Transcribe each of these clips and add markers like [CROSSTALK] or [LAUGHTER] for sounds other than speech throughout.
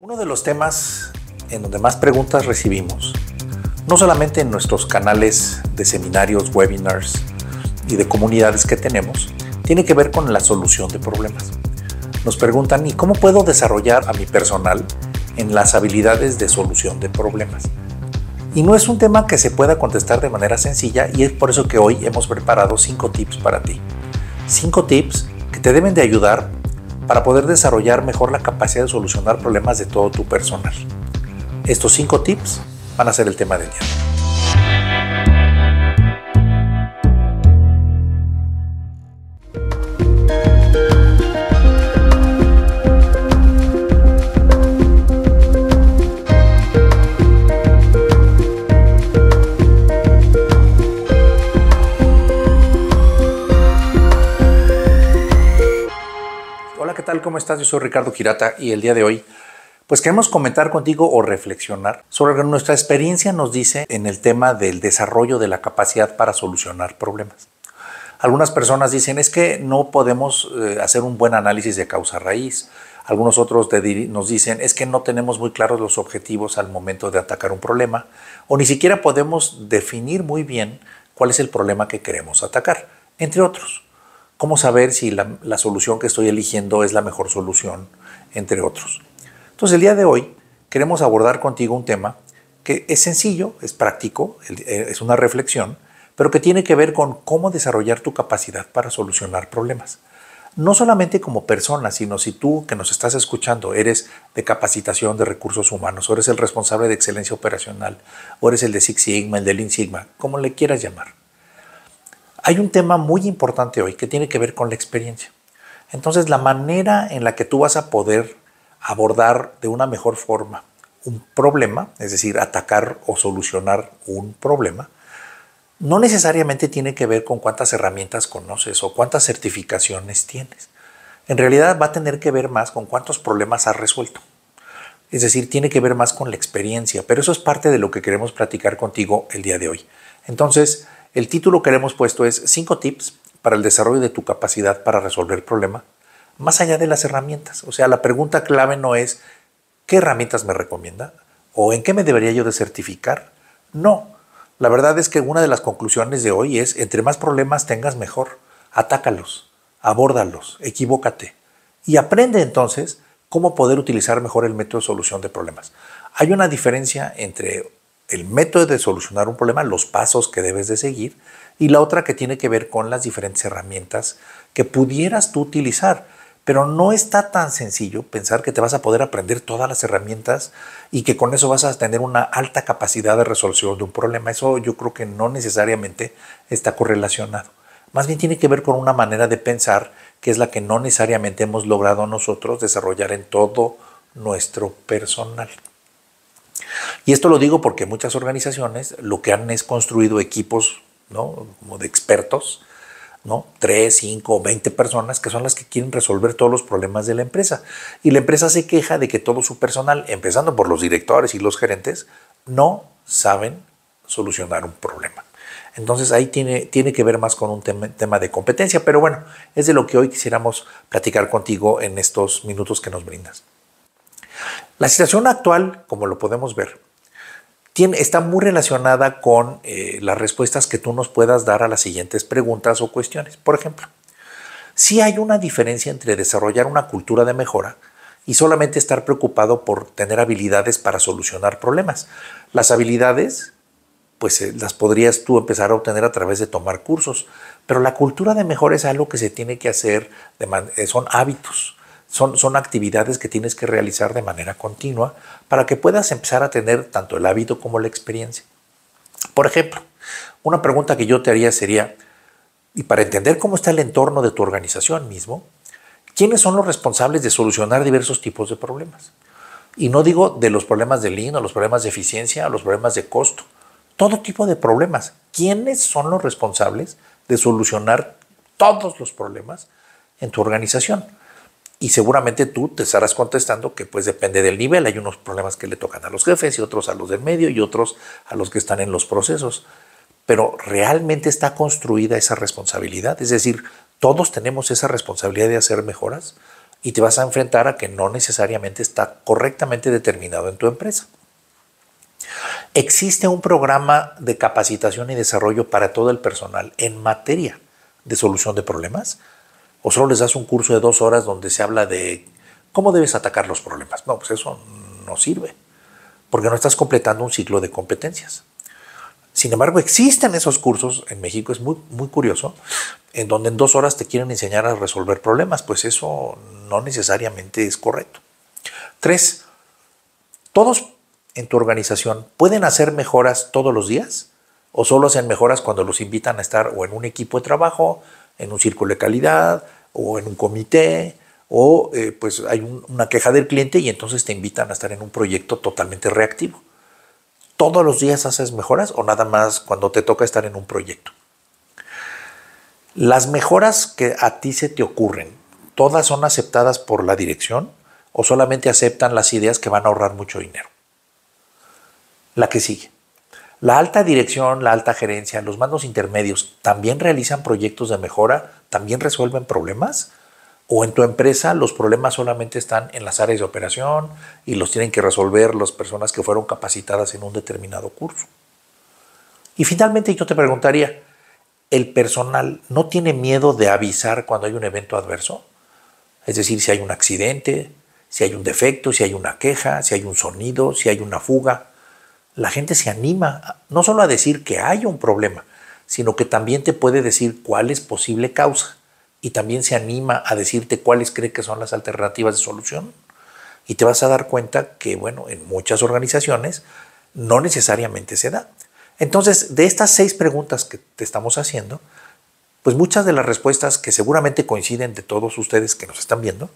Uno de los temas en donde más preguntas recibimos, no solamente en nuestros canales de seminarios, webinars y de comunidades que tenemos, tiene que ver con la solución de problemas. Nos preguntan, ¿y cómo puedo desarrollar a mi personal en las habilidades de solución de problemas? Y no es un tema que se pueda contestar de manera sencilla y es por eso que hoy hemos preparado cinco tips para ti. Cinco tips que te deben de ayudar para poder desarrollar mejor la capacidad de solucionar problemas de todo tu personal. Estos cinco tips van a ser el tema del día. tal? ¿Cómo estás? Yo soy Ricardo Girata y el día de hoy pues queremos comentar contigo o reflexionar sobre lo que nuestra experiencia nos dice en el tema del desarrollo de la capacidad para solucionar problemas. Algunas personas dicen es que no podemos eh, hacer un buen análisis de causa raíz. Algunos otros nos dicen es que no tenemos muy claros los objetivos al momento de atacar un problema o ni siquiera podemos definir muy bien cuál es el problema que queremos atacar, entre otros. ¿Cómo saber si la, solución que estoy eligiendo es la mejor solución, entre otros? Entonces, el día de hoy queremos abordar contigo un tema que es sencillo, es práctico, eh, es una reflexión, pero que tiene que ver con cómo desarrollar tu capacidad para solucionar problemas. No solamente como persona, sino si tú que nos estás escuchando eres de capacitación de recursos humanos, o eres el responsable de excelencia operacional, o eres el de Six Sigma, el de Lean Sigma, como le quieras llamar. Hay un tema muy importante hoy que tiene que ver con la experiencia. Entonces, la manera en la que tú vas a poder abordar de una mejor forma un problema, es decir, atacar o solucionar un problema, no necesariamente tiene que ver con cuántas herramientas conoces o cuántas certificaciones tienes. En realidad va a tener que ver más con cuántos problemas has resuelto. Es decir, tiene que ver más con la experiencia, pero eso es parte de lo que queremos platicar contigo el día de hoy. Entonces, el título que le hemos puesto es 5 tips para el desarrollo de tu capacidad para resolver problemas problema, más allá de las herramientas. O sea, la pregunta clave no es ¿qué herramientas me recomienda? ¿O en qué me debería yo de certificar? No. La verdad es que una de las conclusiones de hoy es, entre más problemas tengas mejor, atácalos, abórdalos, equivócate y aprende entonces cómo poder utilizar mejor el método de solución de problemas. Hay una diferencia entre el método de solucionar un problema, los pasos que debes de seguir, y la otra que tiene que ver con las diferentes herramientas que pudieras tú utilizar. Pero no está tan sencillo pensar que te vas a poder aprender todas las herramientas y que con eso vas a tener una alta capacidad de resolución de un problema. Eso yo creo que no necesariamente está correlacionado. Más bien tiene que ver con una manera de pensar que es la que no necesariamente hemos logrado nosotros desarrollar en todo nuestro personal. Y esto lo digo porque muchas organizaciones lo que han es construido equipos, ¿no? Como de expertos, ¿no? 3, 5, 20 personas que son las que quieren resolver todos los problemas de la empresa. Y la empresa se queja de que todo su personal, empezando por los directores y los gerentes, no saben solucionar un problema. Entonces ahí tiene, tiene que ver más con un tema, tema de competencia, pero bueno, es de lo que hoy quisiéramos platicar contigo en estos minutos que nos brindas. La situación actual, como lo podemos ver, tiene, está muy relacionada con eh, las respuestas que tú nos puedas dar a las siguientes preguntas o cuestiones. Por ejemplo, si hay una diferencia entre desarrollar una cultura de mejora y solamente estar preocupado por tener habilidades para solucionar problemas. Las habilidades, pues eh, las podrías tú empezar a obtener a través de tomar cursos, pero la cultura de mejora es algo que se tiene que hacer, eh, son hábitos son, actividades que tienes que realizar de manera continua para que puedas empezar a tener tanto el hábito como la experiencia. Por ejemplo, una pregunta que yo te haría sería, y para entender cómo está el entorno de tu organización mismo, ¿quiénes son los responsables de solucionar diversos tipos de problemas? Y no digo de los problemas de Lean los problemas de eficiencia los problemas de costo, todo tipo de problemas. ¿Quiénes son los responsables de solucionar todos los problemas en tu organización? Y seguramente tú te estarás contestando que pues depende del nivel. Hay unos problemas que le tocan a los jefes y otros a los del medio y otros a los que están en los procesos. Pero realmente está construida esa responsabilidad. Es decir, todos tenemos esa responsabilidad de hacer mejoras y te vas a enfrentar a que no necesariamente está correctamente determinado en tu empresa. Existe un programa de capacitación y desarrollo para todo el personal en materia de solución de problemas o solo les das un curso de dos horas donde se habla de cómo debes atacar los problemas. No, pues eso no sirve, porque no estás completando un ciclo de competencias. Sin embargo, existen esos cursos en México, es muy, muy curioso, en donde en dos horas te quieren enseñar a resolver problemas, pues eso no necesariamente es correcto. Tres, todos en tu organización pueden hacer mejoras todos los días o solo hacen mejoras cuando los invitan a estar o en un equipo de trabajo en un círculo de calidad o en un comité o eh, pues hay una queja del cliente y entonces te invitan a estar en un proyecto totalmente reactivo. ¿Todos los días haces mejoras o nada más cuando te toca estar en un proyecto? Las mejoras que a ti se te ocurren, ¿todas son aceptadas por la dirección o solamente aceptan las ideas que van a ahorrar mucho dinero? La que sigue. La alta dirección, la alta gerencia, los mandos intermedios, ¿también realizan proyectos de mejora? ¿También resuelven problemas? ¿O en tu empresa los problemas solamente están en las áreas de operación y los tienen que resolver las personas que fueron capacitadas en un determinado curso? Y finalmente yo te preguntaría, ¿el personal no tiene miedo de avisar cuando hay un evento adverso? Es decir, si hay un accidente, si hay un defecto, si hay una queja, si hay un sonido, si hay una fuga la gente se anima no solo a decir que hay un problema, sino que también te puede decir cuál es posible causa y también se anima a decirte cuáles cree que son las alternativas de solución. Y te vas a dar cuenta que, bueno, en muchas organizaciones no necesariamente se da. Entonces, de estas seis preguntas que te estamos haciendo, pues muchas de las respuestas que seguramente coinciden de todos ustedes que nos están viendo,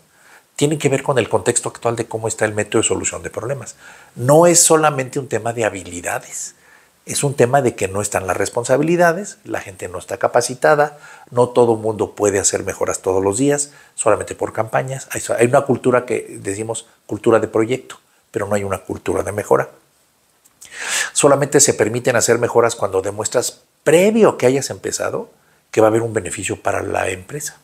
tienen que ver con el contexto actual de cómo está el método de solución de problemas. No es solamente un tema de habilidades, es un tema de que no están las responsabilidades, la gente no está capacitada, no todo mundo puede hacer mejoras todos los días, solamente por campañas. Hay una cultura que decimos cultura de proyecto, pero no hay una cultura de mejora. Solamente se permiten hacer mejoras cuando demuestras previo que hayas empezado que va a haber un beneficio para la empresa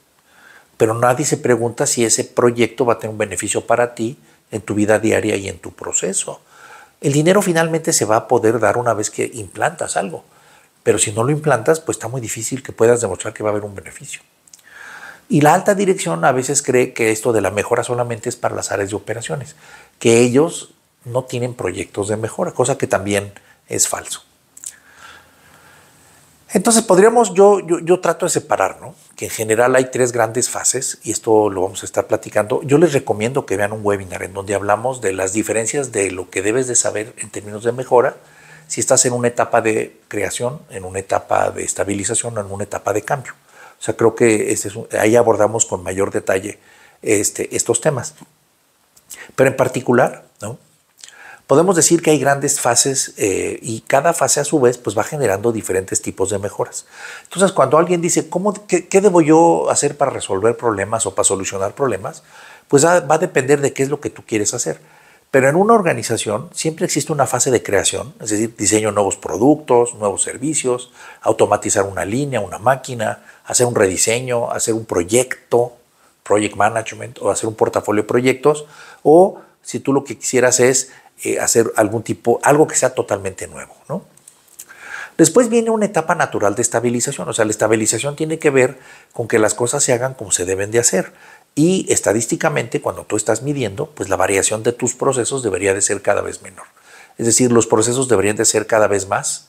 pero nadie se pregunta si ese proyecto va a tener un beneficio para ti en tu vida diaria y en tu proceso. El dinero finalmente se va a poder dar una vez que implantas algo, pero si no lo implantas, pues está muy difícil que puedas demostrar que va a haber un beneficio. Y la alta dirección a veces cree que esto de la mejora solamente es para las áreas de operaciones, que ellos no tienen proyectos de mejora, cosa que también es falso. Entonces podríamos, yo, yo, trato de separar, ¿no? Que en general hay tres grandes fases y esto lo vamos a estar platicando. Yo les recomiendo que vean un webinar en donde hablamos de las diferencias de lo que debes de saber en términos de mejora, si estás en una etapa de creación, en una etapa de estabilización o en una etapa de cambio. O sea, creo que ahí abordamos con mayor detalle este, estos temas. Pero en particular, ¿no? podemos decir que hay grandes fases eh, y cada fase a su vez pues va generando diferentes tipos de mejoras. Entonces cuando alguien dice, ¿cómo, qué, debo yo hacer para resolver problemas o para solucionar problemas? Pues ah, va a depender de qué es lo que tú quieres hacer. Pero en una organización siempre existe una fase de creación, es decir, diseño nuevos productos, nuevos servicios, automatizar una línea, una máquina, hacer un rediseño, hacer un proyecto, project management o hacer un portafolio de proyectos, o si tú lo que quisieras es eh, hacer algún tipo, algo que sea totalmente nuevo. Después viene una etapa natural de estabilización, o sea, la estabilización tiene que ver con que las cosas se hagan como se deben de hacer. Y estadísticamente, cuando tú estás midiendo, pues la variación de tus procesos debería de ser cada vez menor. Es decir, los procesos deberían de ser cada vez más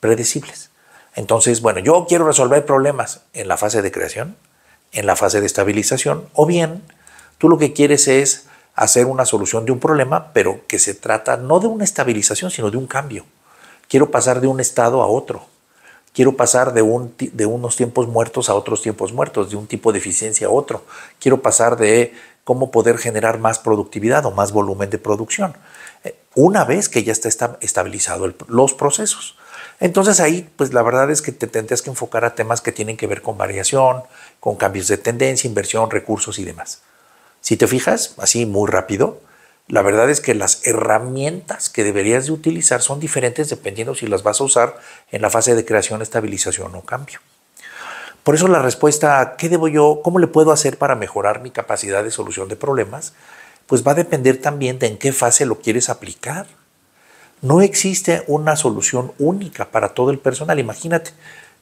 predecibles. Entonces, bueno, yo quiero resolver problemas en la fase de creación, en la fase de estabilización, o bien tú lo que quieres es hacer una solución de un problema, pero que se trata no de una estabilización, sino de un cambio. Quiero pasar de un estado a otro. Quiero pasar de, unos tiempos muertos a otros tiempos muertos, de un tipo de eficiencia a otro. Quiero pasar de cómo poder generar más productividad o más volumen de producción, eh, una vez que ya está estabilizado los procesos. Entonces ahí, pues la verdad es que te tendrías que enfocar a temas que tienen que ver con variación, con cambios de tendencia, inversión, recursos y demás. Si te fijas, así muy rápido, la verdad es que las herramientas que deberías de utilizar son diferentes dependiendo si las vas a usar en la fase de creación, estabilización o cambio. Por eso la respuesta a qué debo yo, cómo le puedo hacer para mejorar mi capacidad de solución de problemas, pues va a depender también de en qué fase lo quieres aplicar. No existe una solución única para todo el personal. Imagínate,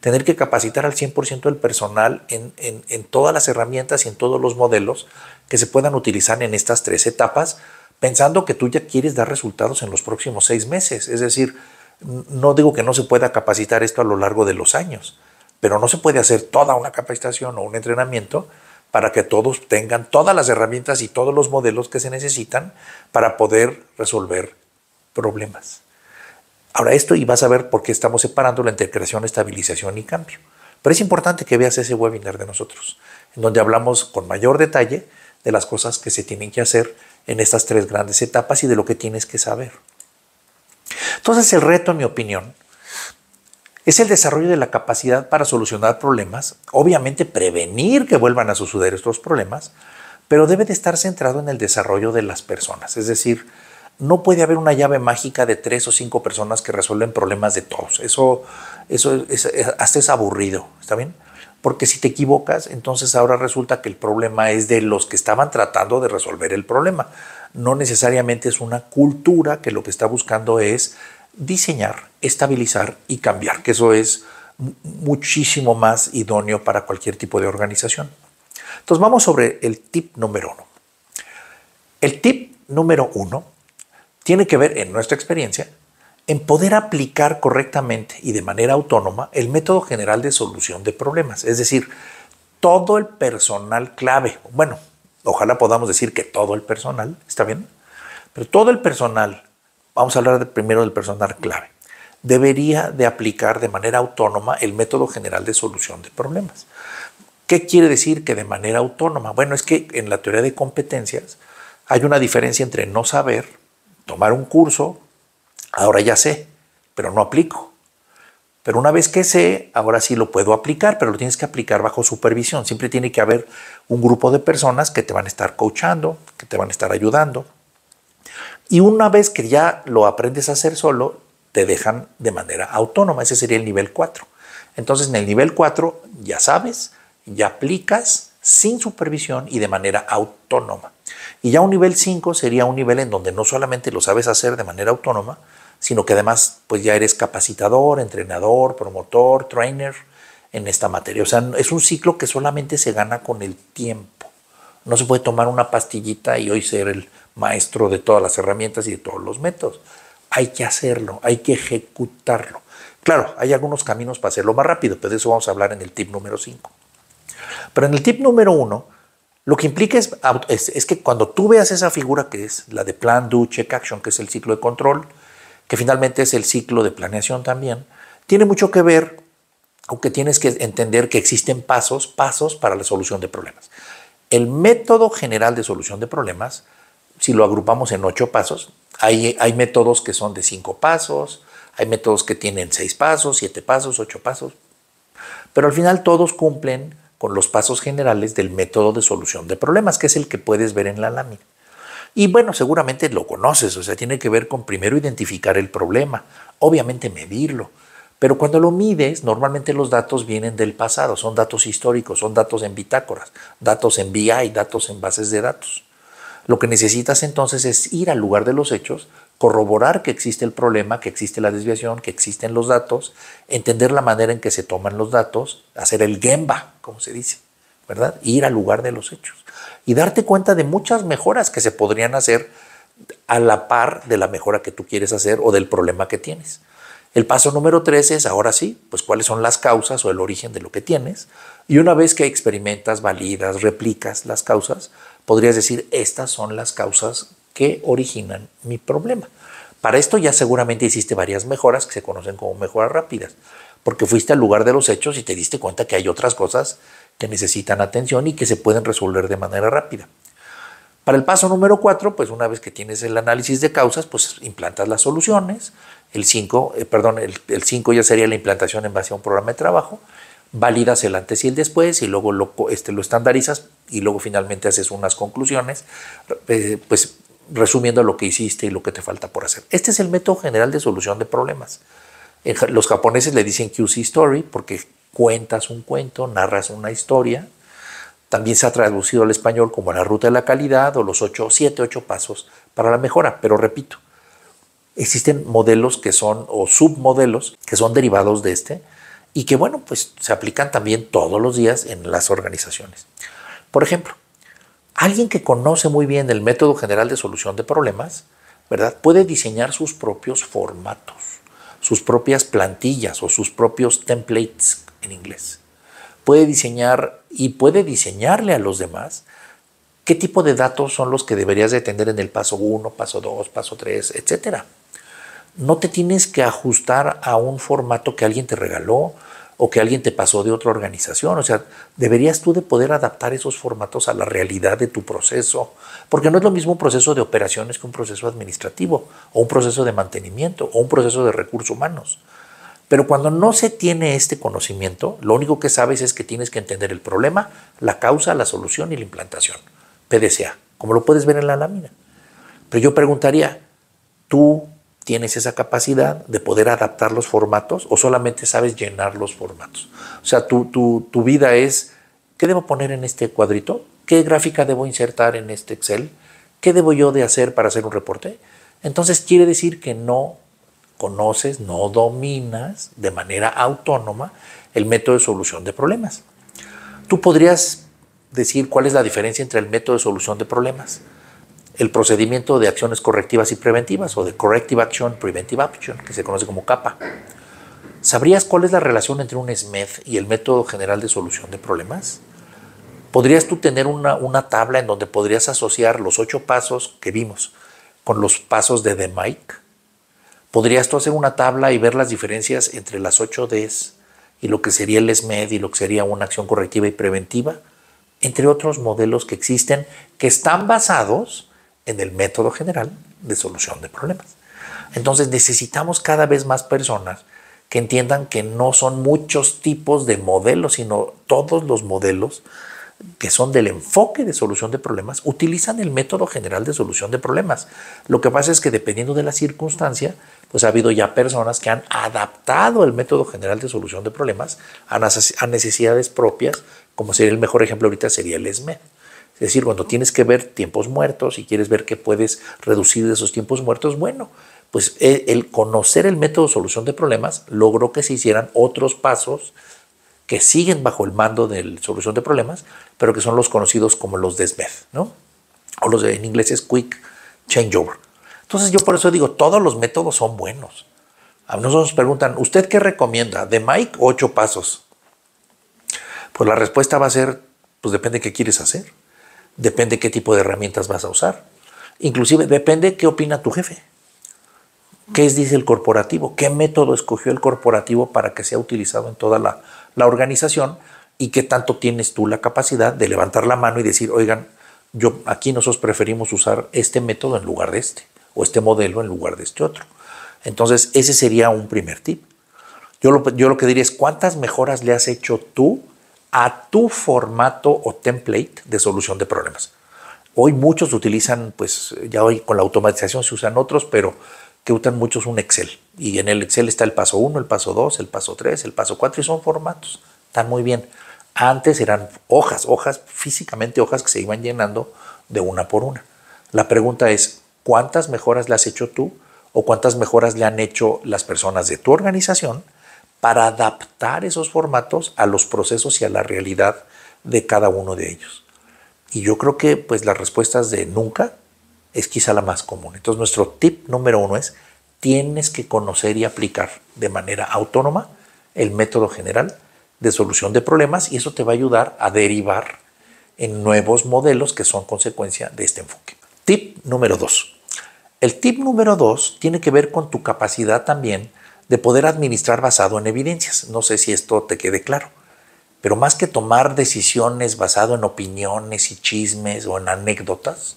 tener que capacitar al 100% del personal en, en, todas las herramientas y en todos los modelos que se puedan utilizar en estas tres etapas, pensando que tú ya quieres dar resultados en los próximos seis meses. Es decir, no digo que no se pueda capacitar esto a lo largo de los años, pero no se puede hacer toda una capacitación o un entrenamiento para que todos tengan todas las herramientas y todos los modelos que se necesitan para poder resolver problemas. Ahora esto y vas a ver por qué estamos separando la integración, estabilización y cambio. Pero es importante que veas ese webinar de nosotros, en donde hablamos con mayor detalle de las cosas que se tienen que hacer en estas tres grandes etapas y de lo que tienes que saber. Entonces el reto, en mi opinión, es el desarrollo de la capacidad para solucionar problemas, obviamente prevenir que vuelvan a suceder estos problemas, pero debe de estar centrado en el desarrollo de las personas, es decir, no puede haber una llave mágica de tres o cinco personas que resuelven problemas de todos. Eso, eso es, hasta es aburrido, ¿está bien? Porque si te equivocas, entonces ahora resulta que el problema es de los que estaban tratando de resolver el problema. No necesariamente es una cultura que lo que está buscando es diseñar, estabilizar y cambiar, que eso es muchísimo más idóneo para cualquier tipo de organización. Entonces vamos sobre el tip número uno. El tip número uno tiene que ver, en nuestra experiencia, en poder aplicar correctamente y de manera autónoma el método general de solución de problemas. Es decir, todo el personal clave, bueno, ojalá podamos decir que todo el personal, ¿está bien? Pero todo el personal, vamos a hablar primero del personal clave, debería de aplicar de manera autónoma el método general de solución de problemas. ¿Qué quiere decir que de manera autónoma? Bueno, es que en la teoría de competencias hay una diferencia entre no saber tomar un curso, ahora ya sé, pero no aplico. Pero una vez que sé, ahora sí lo puedo aplicar, pero lo tienes que aplicar bajo supervisión. Siempre tiene que haber un grupo de personas que te van a estar coachando, que te van a estar ayudando. Y una vez que ya lo aprendes a hacer solo, te dejan de manera autónoma. Ese sería el nivel 4. Entonces, en el nivel 4 ya sabes, ya aplicas sin supervisión y de manera autónoma. Y ya un nivel 5 sería un nivel en donde no solamente lo sabes hacer de manera autónoma, sino que además pues ya eres capacitador, entrenador, promotor, trainer en esta materia. O sea, es un ciclo que solamente se gana con el tiempo. No se puede tomar una pastillita y hoy ser el maestro de todas las herramientas y de todos los métodos. Hay que hacerlo, hay que ejecutarlo. Claro, hay algunos caminos para hacerlo más rápido, pero de eso vamos a hablar en el tip número 5. Pero en el tip número 1 lo que implica es, que cuando tú veas esa figura que es la de plan, do, check, action, que es el ciclo de control, que finalmente es el ciclo de planeación también, tiene mucho que ver o que tienes que entender que existen pasos, pasos para la solución de problemas. El método general de solución de problemas, si lo agrupamos en ocho pasos, hay métodos que son de cinco pasos, hay métodos que tienen seis pasos, siete pasos, ocho pasos, pero al final todos cumplen con los pasos generales del método de solución de problemas, que es el que puedes ver en la lámina. Y bueno, seguramente lo conoces, o sea, tiene que ver con primero identificar el problema, obviamente medirlo, pero cuando lo mides, normalmente los datos vienen del pasado, son datos históricos, son datos en bitácoras, datos en BI, datos en bases de datos. Lo que necesitas entonces es ir al lugar de los hechos, corroborar que existe el problema, que existe la desviación, que existen los datos, entender la manera en que se toman los datos, hacer el gemba, como se dice, ¿verdad? Ir al lugar de los hechos y darte cuenta de muchas mejoras que se podrían hacer a la par de la mejora que tú quieres hacer o del problema que tienes. El paso número tres es, ahora sí, pues cuáles son las causas o el origen de lo que tienes. Y una vez que experimentas, validas, replicas las causas, podrías decir, estas son las causas que originan mi problema. Para esto ya seguramente hiciste varias mejoras que se conocen como mejoras rápidas porque fuiste al lugar de los hechos y te diste cuenta que hay otras cosas que necesitan atención y que se pueden resolver de manera rápida. Para el paso número cuatro, pues una vez que tienes el análisis de causas, pues implantas las soluciones. El 5, eh, perdón, el 5 ya sería la implantación en base a un programa de trabajo. Validas el antes y el después y luego lo, este, lo estandarizas y luego finalmente haces unas conclusiones, eh, pues resumiendo lo que hiciste y lo que te falta por hacer. Este es el método general de solución de problemas los japoneses le dicen QC Story porque cuentas un cuento, narras una historia. También se ha traducido al español como la ruta de la calidad o los ocho, siete, ocho pasos para la mejora. Pero repito, existen modelos que son, o submodelos, que son derivados de este y que, bueno, pues se aplican también todos los días en las organizaciones. Por ejemplo, alguien que conoce muy bien el método general de solución de problemas, ¿verdad? Puede diseñar sus propios formatos sus propias plantillas o sus propios templates en inglés. Puede diseñar y puede diseñarle a los demás qué tipo de datos son los que deberías de tener en el paso 1, paso 2, paso 3, etcétera. No te tienes que ajustar a un formato que alguien te regaló o que alguien te pasó de otra organización. O sea, deberías tú de poder adaptar esos formatos a la realidad de tu proceso, porque no es lo mismo un proceso de operaciones que un proceso administrativo, o un proceso de mantenimiento, o un proceso de recursos humanos. Pero cuando no se tiene este conocimiento, lo único que sabes es que tienes que entender el problema, la causa, la solución y la implantación. PDCA, como lo puedes ver en la lámina. Pero yo preguntaría, ¿tú tienes esa capacidad de poder adaptar los formatos o solamente sabes llenar los formatos. O sea, tu, tu, tu vida es, ¿qué debo poner en este cuadrito? ¿Qué gráfica debo insertar en este Excel? ¿Qué debo yo de hacer para hacer un reporte? Entonces quiere decir que no conoces, no dominas de manera autónoma el método de solución de problemas. Tú podrías decir cuál es la diferencia entre el método de solución de problemas el procedimiento de acciones correctivas y preventivas, o de Corrective Action, Preventive Action, que se conoce como CAPA. ¿Sabrías cuál es la relación entre un SMED y el método general de solución de problemas? ¿Podrías tú tener una, tabla en donde podrías asociar los ocho pasos que vimos con los pasos de The Mike? ¿Podrías tú hacer una tabla y ver las diferencias entre las ocho Ds y lo que sería el SMED y lo que sería una acción correctiva y preventiva? Entre otros modelos que existen que están basados en el método general de solución de problemas. Entonces necesitamos cada vez más personas que entiendan que no son muchos tipos de modelos, sino todos los modelos que son del enfoque de solución de problemas, utilizan el método general de solución de problemas. Lo que pasa es que dependiendo de la circunstancia, pues ha habido ya personas que han adaptado el método general de solución de problemas a necesidades propias, como sería el mejor ejemplo ahorita sería el SMED. Es decir, cuando tienes que ver tiempos muertos y quieres ver qué puedes reducir esos tiempos muertos, bueno, pues eh, el conocer el método de solución de problemas logró que se hicieran otros pasos que siguen bajo el mando de solución de problemas, pero que son los conocidos como los de SMED, ¿no? O los en inglés es Quick Changeover. Entonces yo por eso digo, todos los métodos son buenos. A nosotros nos preguntan, ¿usted qué recomienda? De Mike, ocho pasos. Pues la respuesta va a ser, pues depende de qué quieres hacer. Depende qué tipo de herramientas vas a usar. Inclusive depende qué opina tu jefe. ¿Qué es, dice el corporativo? ¿Qué método escogió el corporativo para que sea utilizado en toda la, organización? ¿Y qué tanto tienes tú la capacidad de levantar la mano y decir, oigan, yo aquí nosotros preferimos usar este método en lugar de este, o este modelo en lugar de este otro? Entonces, ese sería un primer tip. Yo yo lo que diría es, ¿cuántas mejoras le has hecho tú a tu formato o template de solución de problemas. Hoy muchos utilizan, pues ya hoy con la automatización se usan otros, pero que usan muchos un Excel. Y en el Excel está el paso 1, el paso 2, el paso 3, el paso 4 y son formatos. Están muy bien. Antes eran hojas, hojas físicamente, hojas que se iban llenando de una por una. La pregunta es, ¿cuántas mejoras le has hecho tú o cuántas mejoras le han hecho las personas de tu organización para adaptar esos formatos a los procesos y a la realidad de cada uno de ellos. Y yo creo que pues las respuestas de nunca es quizá la más común. Entonces nuestro tip número uno es tienes que conocer y aplicar de manera autónoma el método general de solución de problemas y eso te va a ayudar a derivar en nuevos modelos que son consecuencia de este enfoque. Tip número dos. El tip número dos tiene que ver con tu capacidad también de poder administrar basado en evidencias. No sé si esto te quede claro. Pero más que tomar decisiones basado en opiniones y chismes o en anécdotas,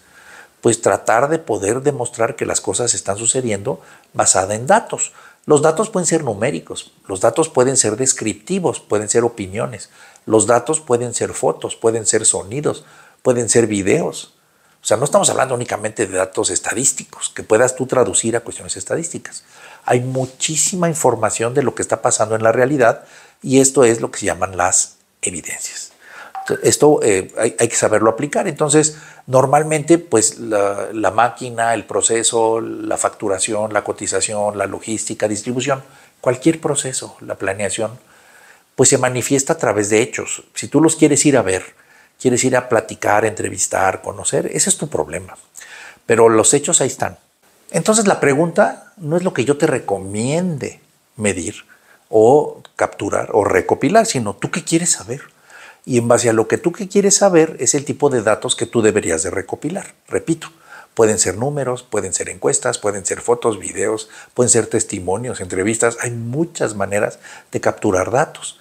pues tratar de poder demostrar que las cosas están sucediendo basada en datos. Los datos pueden ser numéricos, los datos pueden ser descriptivos, pueden ser opiniones, los datos pueden ser fotos, pueden ser sonidos, pueden ser videos. O sea, no estamos hablando únicamente de datos estadísticos que puedas tú traducir a cuestiones estadísticas hay muchísima información de lo que está pasando en la realidad y esto es lo que se llaman las evidencias. Esto eh, hay, que saberlo aplicar. Entonces, normalmente, pues la, máquina, el proceso, la facturación, la cotización, la logística, distribución, cualquier proceso, la planeación, pues se manifiesta a través de hechos. Si tú los quieres ir a ver, quieres ir a platicar, entrevistar, conocer, ese es tu problema. Pero los hechos ahí están. Entonces la pregunta no es lo que yo te recomiende medir o capturar o recopilar, sino tú qué quieres saber. Y en base a lo que tú qué quieres saber es el tipo de datos que tú deberías de recopilar. Repito, pueden ser números, pueden ser encuestas, pueden ser fotos, videos, pueden ser testimonios, entrevistas. Hay muchas maneras de capturar datos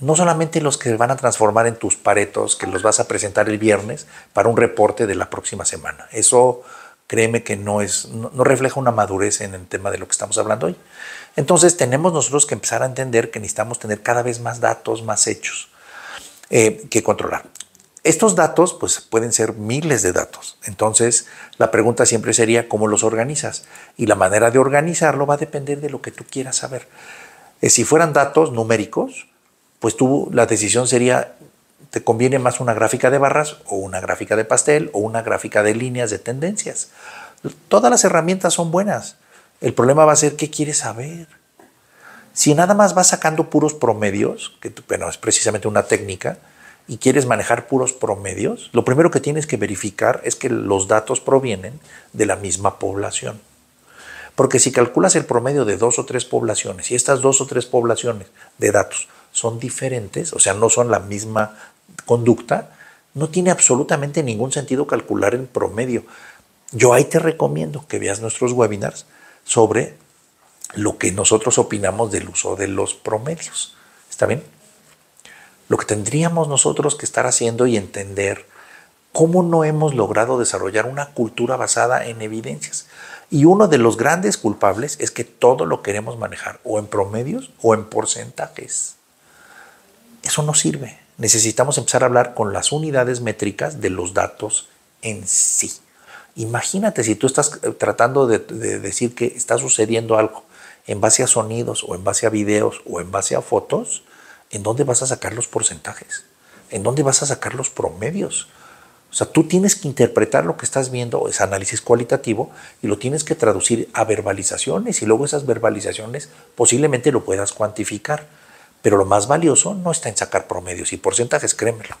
no solamente los que van a transformar en tus paretos que los vas a presentar el viernes para un reporte de la próxima semana. Eso créeme que no, es, no, refleja una madurez en el tema de lo que estamos hablando hoy. Entonces tenemos nosotros que empezar a entender que necesitamos tener cada vez más datos, más hechos eh, que controlar. Estos datos, pues pueden ser miles de datos. Entonces, la pregunta siempre sería cómo los organizas. Y la manera de organizarlo va a depender de lo que tú quieras saber. Eh, si fueran datos numéricos, pues tú la decisión sería te conviene más una gráfica de barras o una gráfica de pastel o una gráfica de líneas de tendencias. Todas las herramientas son buenas. El problema va a ser qué quieres saber. Si nada más vas sacando puros promedios, que es precisamente una técnica, y quieres manejar puros promedios, lo primero que tienes que verificar es que los datos provienen de la misma población. Porque si calculas el promedio de dos o tres poblaciones y estas dos o tres poblaciones de datos son diferentes, o sea, no son la misma conducta, no tiene absolutamente ningún sentido calcular en promedio. Yo ahí te recomiendo que veas nuestros webinars sobre lo que nosotros opinamos del uso de los promedios. ¿Está bien? Lo que tendríamos nosotros que estar haciendo y entender cómo no hemos logrado desarrollar una cultura basada en evidencias. Y uno de los grandes culpables es que todo lo queremos manejar o en promedios o en porcentajes. Eso no sirve necesitamos empezar a hablar con las unidades métricas de los datos en sí. Imagínate si tú estás eh, tratando de, decir que está sucediendo algo en base a sonidos o en base a videos o en base a fotos, ¿en dónde vas a sacar los porcentajes? ¿En dónde vas a sacar los promedios? O sea, tú tienes que interpretar lo que estás viendo, Es análisis cualitativo, y lo tienes que traducir a verbalizaciones y luego esas verbalizaciones posiblemente lo puedas cuantificar. Pero lo más valioso no está en sacar promedios y porcentajes, créemelo.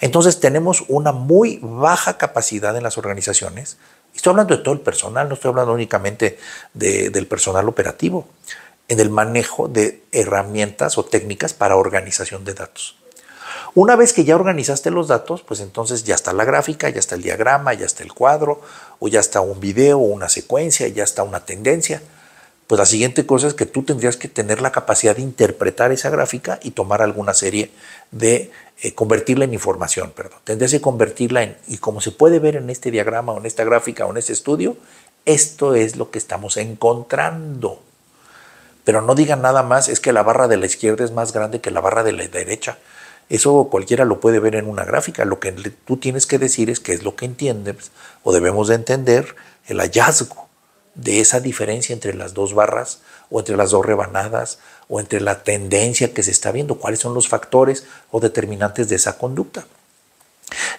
Entonces tenemos una muy baja capacidad en las organizaciones. Estoy hablando de todo el personal, no estoy hablando únicamente del personal operativo, en el manejo de herramientas o técnicas para organización de datos. Una vez que ya organizaste los datos, pues entonces ya está la gráfica, ya está el diagrama, ya está el cuadro, o ya está un video, una secuencia, ya está una tendencia pues la siguiente cosa es que tú tendrías que tener la capacidad de interpretar esa gráfica y tomar alguna serie de eh, convertirla en información, perdón. Tendrías que convertirla en, y como se puede ver en este diagrama o en esta gráfica o en este estudio, esto es lo que estamos encontrando. Pero no digan nada más, es que la barra de la izquierda es más grande que la barra de la derecha. Eso cualquiera lo puede ver en una gráfica. Lo que tú tienes que decir es qué es lo que entiendes o debemos de entender el hallazgo de esa diferencia entre las dos barras o entre las dos rebanadas o entre la tendencia que se está viendo, cuáles son los factores o determinantes de esa conducta.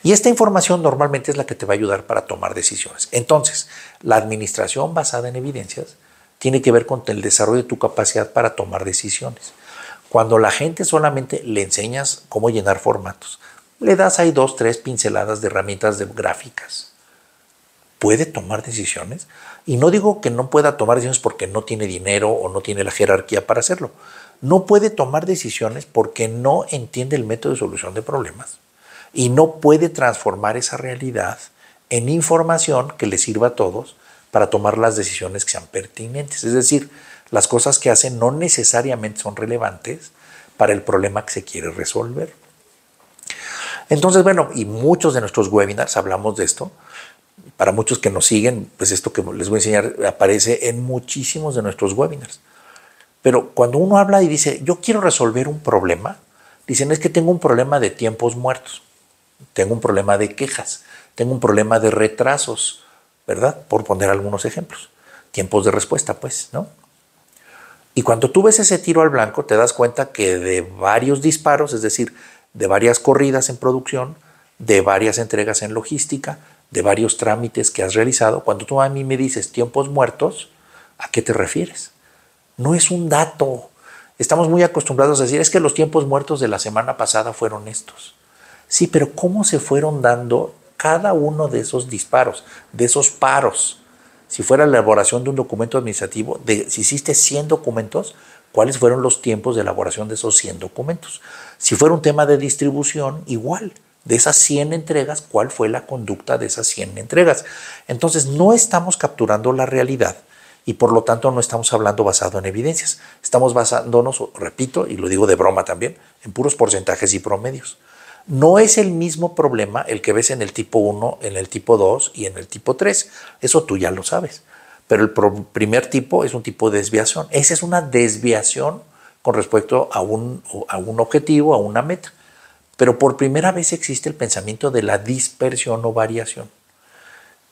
Y esta información normalmente es la que te va a ayudar para tomar decisiones. Entonces, la administración basada en evidencias tiene que ver con el desarrollo de tu capacidad para tomar decisiones. Cuando la gente solamente le enseñas cómo llenar formatos, le das ahí dos, tres pinceladas de herramientas de gráficas puede tomar decisiones. Y no digo que no pueda tomar decisiones porque no tiene dinero o no tiene la jerarquía para hacerlo. No puede tomar decisiones porque no entiende el método de solución de problemas. Y no puede transformar esa realidad en información que le sirva a todos para tomar las decisiones que sean pertinentes. Es decir, las cosas que hacen no necesariamente son relevantes para el problema que se quiere resolver. Entonces, bueno, y muchos de nuestros webinars hablamos de esto para muchos que nos siguen, pues esto que les voy a enseñar aparece en muchísimos de nuestros webinars. Pero cuando uno habla y dice, yo quiero resolver un problema, dicen, es que tengo un problema de tiempos muertos, tengo un problema de quejas, tengo un problema de retrasos, ¿verdad? Por poner algunos ejemplos. Tiempos de respuesta, pues, ¿no? Y cuando tú ves ese tiro al blanco, te das cuenta que de varios disparos, es decir, de varias corridas en producción, de varias entregas en logística, de varios trámites que has realizado, cuando tú a mí me dices tiempos muertos, ¿a qué te refieres? No es un dato. Estamos muy acostumbrados a decir, es que los tiempos muertos de la semana pasada fueron estos. Sí, pero ¿cómo se fueron dando cada uno de esos disparos, de esos paros? Si fuera la elaboración de un documento administrativo, si hiciste 100 documentos, ¿cuáles fueron los tiempos de elaboración de esos 100 documentos? Si fuera un tema de distribución, igual de esas 100 entregas, cuál fue la conducta de esas 100 entregas. Entonces, no estamos capturando la realidad y por lo tanto no estamos hablando basado en evidencias. Estamos basándonos, repito, y lo digo de broma también, en puros porcentajes y promedios. No es el mismo problema el que ves en el tipo 1, en el tipo 2 y en el tipo 3. Eso tú ya lo sabes. Pero el primer tipo es un tipo de desviación. Esa es una desviación con respecto a un, a un objetivo, a una meta. Pero por primera vez existe el pensamiento de la dispersión o variación.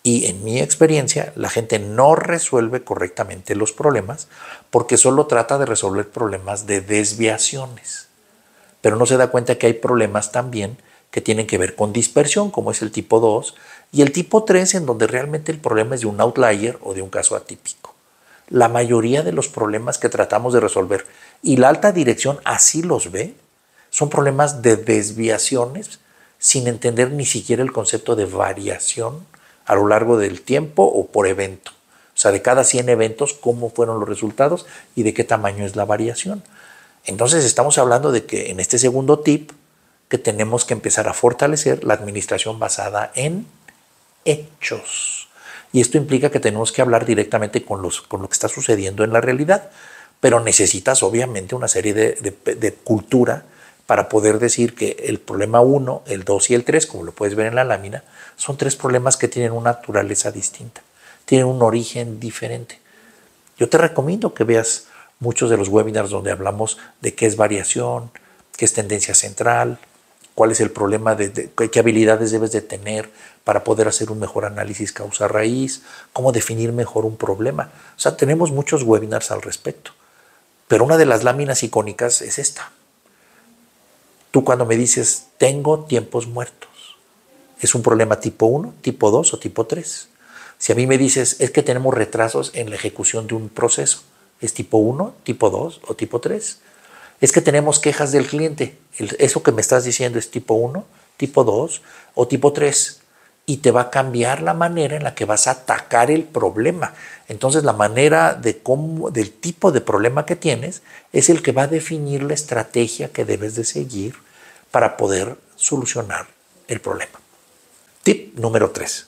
Y en mi experiencia, la gente no resuelve correctamente los problemas porque solo trata de resolver problemas de desviaciones. Pero no se da cuenta que hay problemas también que tienen que ver con dispersión, como es el tipo 2, y el tipo 3, en donde realmente el problema es de un outlier o de un caso atípico. La mayoría de los problemas que tratamos de resolver y la alta dirección así los ve, son problemas de desviaciones sin entender ni siquiera el concepto de variación a lo largo del tiempo o por evento. O sea, de cada 100 eventos, cómo fueron los resultados y de qué tamaño es la variación. Entonces estamos hablando de que en este segundo tip, que tenemos que empezar a fortalecer la administración basada en hechos. Y esto implica que tenemos que hablar directamente con, los, con lo que está sucediendo en la realidad, pero necesitas obviamente una serie de cultura para poder decir que el problema 1, el 2 y el 3, como lo puedes ver en la lámina, son tres problemas que tienen una naturaleza distinta, tienen un origen diferente. Yo te recomiendo que veas muchos de los webinars donde hablamos de qué es variación, qué es tendencia central, cuál es el problema, de, qué habilidades debes de tener para poder hacer un mejor análisis causa-raíz, cómo definir mejor un problema. O sea, tenemos muchos webinars al respecto, pero una de las láminas icónicas es esta. Tú cuando me dices, tengo tiempos muertos, ¿es un problema tipo 1, tipo 2 o tipo 3? Si a mí me dices, es que tenemos retrasos en la ejecución de un proceso, ¿es tipo 1, tipo 2 o tipo 3? Es que tenemos quejas del cliente, ¿eso que me estás diciendo es tipo 1, tipo 2 o tipo 3? y te va a cambiar la manera en la que vas a atacar el problema. Entonces la manera de cómo, del tipo de problema que tienes es el que va a definir la estrategia que debes de seguir para poder solucionar el problema. Tip número tres.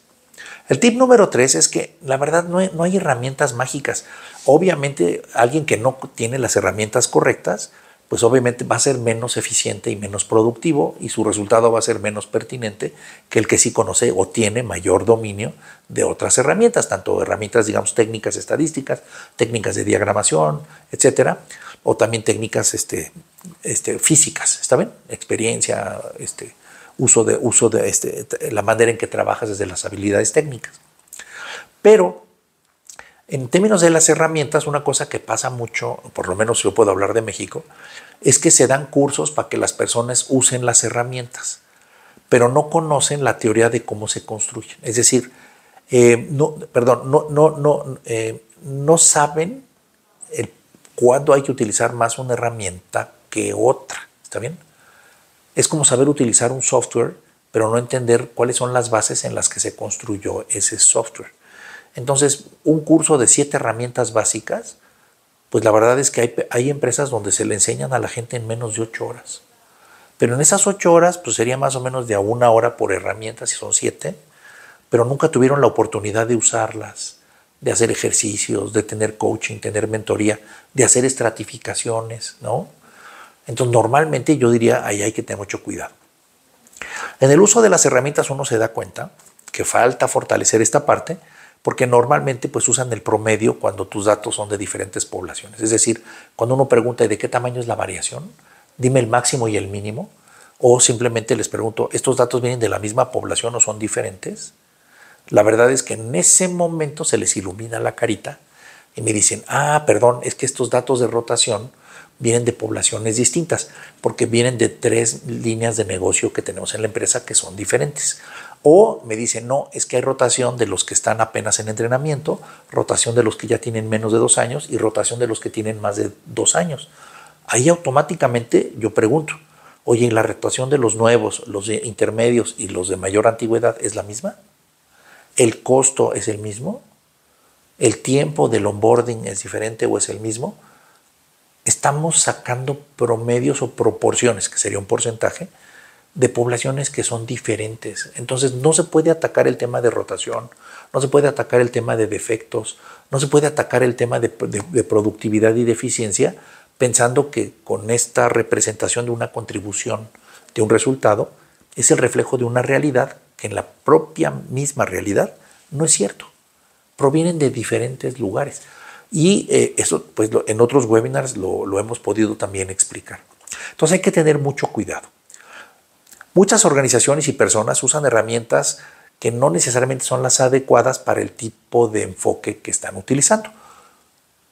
El tip número tres es que la verdad no no hay herramientas mágicas. Obviamente alguien que no tiene las herramientas correctas pues obviamente va a ser menos eficiente y menos productivo y su resultado va a ser menos pertinente que el que sí conoce o tiene mayor dominio de otras herramientas, tanto herramientas, digamos, técnicas estadísticas, técnicas de diagramación, etcétera, o también técnicas este, este físicas, ¿está bien? Experiencia, este, uso de, uso de este, la manera en que trabajas desde las habilidades técnicas. Pero en términos de las herramientas, una cosa que pasa mucho, por lo menos yo puedo hablar de México, es que se dan cursos para que las personas usen las herramientas, pero no conocen la teoría de cómo se construyen. Es decir, eh, no, perdón, no, no, no, eh, no saben cuándo hay que utilizar más una herramienta que otra. ¿Está bien? Es como saber utilizar un software, pero no entender cuáles son las bases en las que se construyó ese software. Entonces, un curso de siete herramientas básicas, pues la verdad es que hay, empresas donde se le enseñan a la gente en menos de ocho horas. Pero en esas ocho horas, pues sería más o menos de a una hora por herramienta, si son siete, pero nunca tuvieron la oportunidad de usarlas, de hacer ejercicios, de tener coaching, tener mentoría, de hacer estratificaciones, ¿no? Entonces, normalmente yo diría, ahí hay que tener mucho cuidado. En el uso de las herramientas uno se da cuenta que falta fortalecer esta parte, porque normalmente pues usan el promedio cuando tus datos son de diferentes poblaciones. Es decir, cuando uno pregunta de qué tamaño es la variación, dime el máximo y el mínimo, o simplemente les pregunto, ¿estos datos vienen de la misma población o son diferentes? La verdad es que en ese momento se les ilumina la carita y me dicen, ah, perdón, es que estos datos de rotación vienen de poblaciones distintas, porque vienen de tres líneas de negocio que tenemos en la empresa que son diferentes. O me dicen, no, es que hay rotación de los que están apenas en entrenamiento, rotación de los que ya tienen menos de dos años y rotación de los que tienen más de dos años. Ahí automáticamente yo pregunto, oye, la rotación de los nuevos, los intermedios y los de mayor antigüedad es la misma? ¿El costo es el mismo? ¿El tiempo del onboarding es diferente o es el mismo? Estamos sacando promedios o proporciones, que sería un porcentaje, de poblaciones que son diferentes. Entonces no se puede atacar el tema de rotación, no se puede atacar el tema de defectos, no se puede atacar el tema de, productividad y de eficiencia pensando que con esta representación de una contribución, de un resultado, es el reflejo de una realidad que en la propia misma realidad no es cierto. Provienen de diferentes lugares. Y eh, eso, pues en otros webinars lo hemos podido también explicar. Entonces hay que tener mucho cuidado. Muchas organizaciones y personas usan herramientas que no necesariamente son las adecuadas para el tipo de enfoque que están utilizando.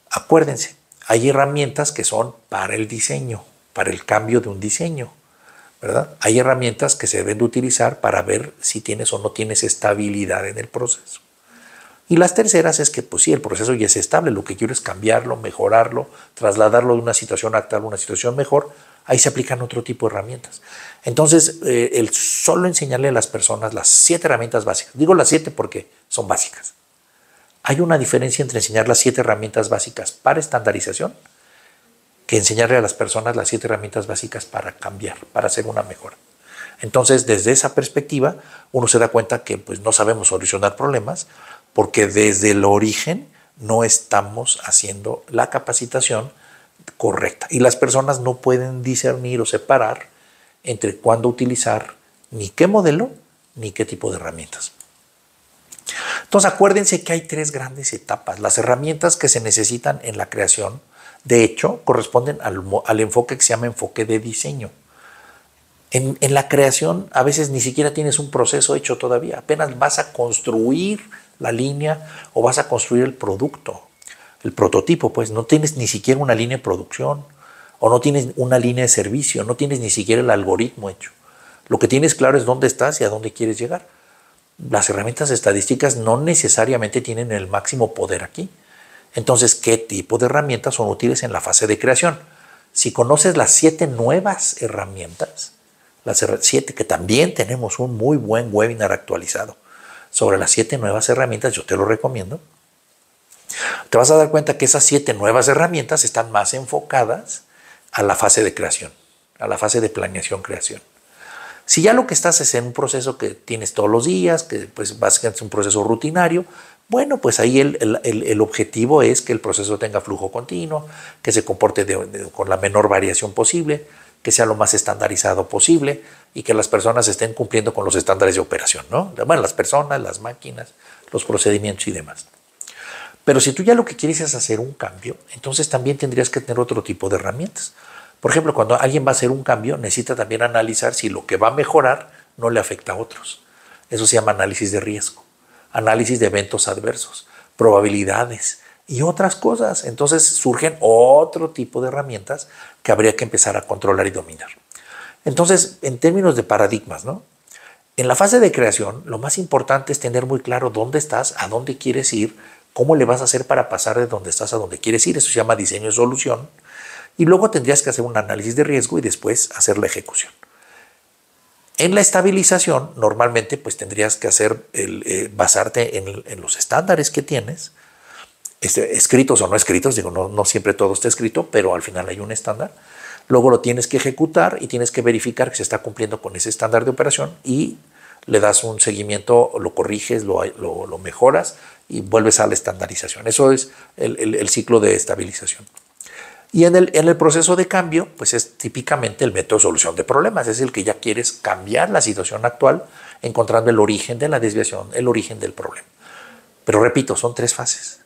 Acuérdense, hay herramientas que son para el diseño, para el cambio de un diseño, ¿verdad? Hay herramientas que se deben de utilizar para ver si tienes o no tienes estabilidad en el proceso. Y las terceras es que, pues sí, el proceso ya es estable, lo que quiero es cambiarlo, mejorarlo, trasladarlo de una situación actual a una situación mejor, Ahí se aplican otro tipo de herramientas. Entonces, eh, el solo enseñarle a las personas las siete herramientas básicas, digo las siete porque son básicas. Hay una diferencia entre enseñar las siete herramientas básicas para estandarización que enseñarle a las personas las siete herramientas básicas para cambiar, para hacer una mejora. Entonces, desde esa perspectiva, uno se da cuenta que pues, no sabemos solucionar problemas porque desde el origen no estamos haciendo la capacitación correcta. Y las personas no pueden discernir o separar entre cuándo utilizar ni qué modelo ni qué tipo de herramientas. Entonces acuérdense que hay tres grandes etapas. Las herramientas que se necesitan en la creación, de hecho, corresponden al, enfoque que se llama enfoque de diseño. En, en, la creación a veces ni siquiera tienes un proceso hecho todavía, apenas vas a construir la línea o vas a construir el producto el prototipo, pues no tienes ni siquiera una línea de producción o no tienes una línea de servicio, no tienes ni siquiera el algoritmo hecho. Lo que tienes claro es dónde estás y a dónde quieres llegar. Las herramientas estadísticas no necesariamente tienen el máximo poder aquí. Entonces, ¿qué tipo de herramientas son útiles en la fase de creación? Si conoces las siete nuevas herramientas, las siete que también tenemos un muy buen webinar actualizado sobre las siete nuevas herramientas, yo te lo recomiendo te vas a dar cuenta que esas siete nuevas herramientas están más enfocadas a la fase de creación, a la fase de planeación-creación. Si ya lo que estás es en un proceso que tienes todos los días, que pues básicamente es un proceso rutinario, bueno, pues ahí el, objetivo es que el proceso tenga flujo continuo, que se comporte con la menor variación posible, que sea lo más estandarizado posible y que las personas estén cumpliendo con los estándares de operación, ¿no? Bueno, las personas, las máquinas, los procedimientos y demás. Pero si tú ya lo que quieres es hacer un cambio, entonces también tendrías que tener otro tipo de herramientas. Por ejemplo, cuando alguien va a hacer un cambio, necesita también analizar si lo que va a mejorar no le afecta a otros. Eso se llama análisis de riesgo, análisis de eventos adversos, probabilidades y otras cosas. Entonces surgen otro tipo de herramientas que habría que empezar a controlar y dominar. Entonces, en términos de paradigmas, ¿no? En la fase de creación, lo más importante es tener muy claro dónde estás, a dónde quieres ir, ¿Cómo le vas a hacer para pasar de donde estás a donde quieres ir? Eso se llama diseño de solución. Y luego tendrías que hacer un análisis de riesgo y después hacer la ejecución. En la estabilización, normalmente pues tendrías que hacer eh, basarte en, los estándares que tienes, este, escritos o no escritos, digo, no, siempre todo está escrito, pero al final hay un estándar. Luego lo tienes que ejecutar y tienes que verificar que se está cumpliendo con ese estándar de operación y le das un seguimiento, lo corriges, lo mejoras y vuelves a la estandarización. Eso es el, ciclo de estabilización. Y en el, en el, proceso de cambio, pues es típicamente el método de solución de problemas, es el que ya quieres cambiar la situación actual encontrando el origen de la desviación, el origen del problema. Pero repito, son tres fases.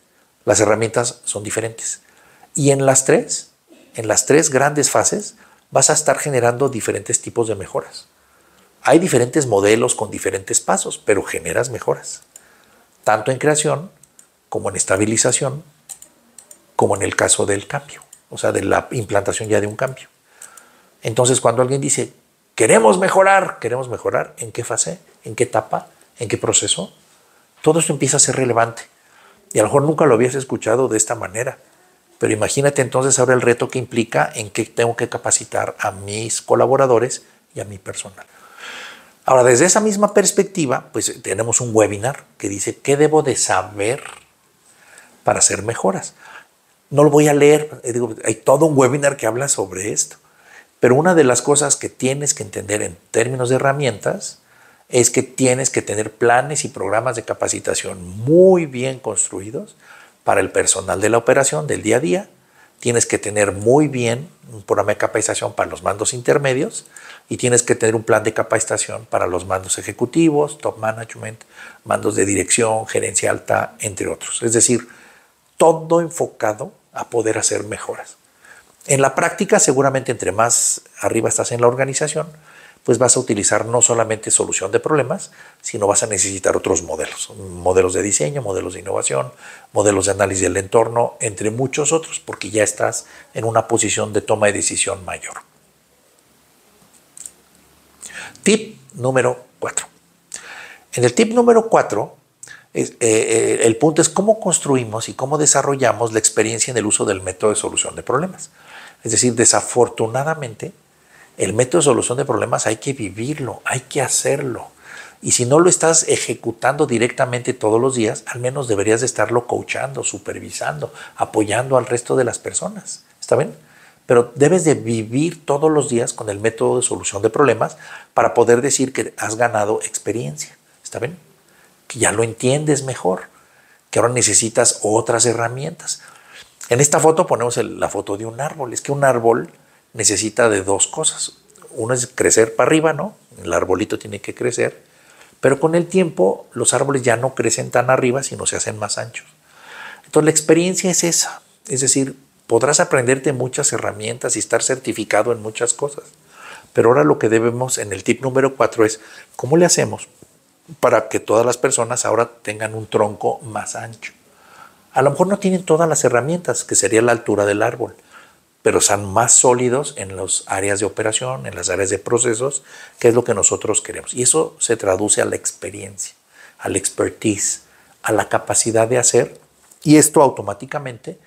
Las herramientas son diferentes. Y en las tres, en las tres grandes fases, vas a estar generando diferentes tipos de mejoras. Hay diferentes modelos con diferentes pasos, pero generas mejoras tanto en creación como en estabilización, como en el caso del cambio, o sea, de la implantación ya de un cambio. Entonces, cuando alguien dice, queremos mejorar, queremos mejorar, ¿en qué fase? ¿En qué etapa? ¿En qué proceso? Todo esto empieza a ser relevante. Y a lo mejor nunca lo habías escuchado de esta manera. Pero imagínate entonces ahora el reto que implica en que tengo que capacitar a mis colaboradores y a mi personal. Ahora, desde esa misma perspectiva, pues tenemos un webinar que dice, ¿qué debo de saber para hacer mejoras? No lo voy a leer, eh, hay todo un webinar que habla sobre esto, pero una de las cosas que tienes que entender en términos de herramientas es que tienes que tener planes y programas de capacitación muy bien construidos para el personal de la operación del día a día tienes que tener muy bien un programa de capacitación para los mandos intermedios y tienes que tener un plan de capacitación para los mandos ejecutivos, top management, mandos de dirección, gerencia alta, entre otros. Es decir, todo enfocado a poder hacer mejoras. En la práctica, seguramente entre más arriba estás en la organización, pues vas a utilizar no solamente solución de problemas, sino vas a necesitar otros modelos, modelos de diseño, modelos de innovación, modelos de análisis del entorno, entre muchos otros, porque ya estás en una posición de toma de decisión mayor. Tip número 4. En el tip número 4, eh, eh, el punto es cómo construimos y cómo desarrollamos la experiencia en el uso del método de solución de problemas. Es decir, desafortunadamente, el método de solución de problemas hay que vivirlo, hay que hacerlo. Y si no lo estás ejecutando directamente todos los días, al menos deberías de estarlo coachando, supervisando, apoyando al resto de las personas. ¿Está bien? Pero debes de vivir todos los días con el método de solución de problemas para poder decir que has ganado experiencia. ¿Está bien? Que ya lo entiendes mejor, que ahora necesitas otras herramientas. En esta foto ponemos la foto de un árbol. Es que un árbol necesita de dos cosas. Uno es crecer para arriba, ¿no? El arbolito tiene que crecer, pero con el tiempo los árboles ya no crecen tan arriba, sino se hacen más anchos. Entonces la experiencia es esa, es decir, podrás aprenderte muchas herramientas y estar certificado en muchas cosas, pero ahora lo que debemos en el tip número cuatro es cómo le hacemos para que todas las personas ahora tengan un tronco más ancho. A lo mejor no tienen todas las herramientas, que sería la altura del árbol, pero sean más sólidos en las áreas de operación, en las áreas de procesos, que es lo que nosotros queremos. Y eso se traduce a la experiencia, a la expertise, a la capacidad de hacer, y esto automáticamente,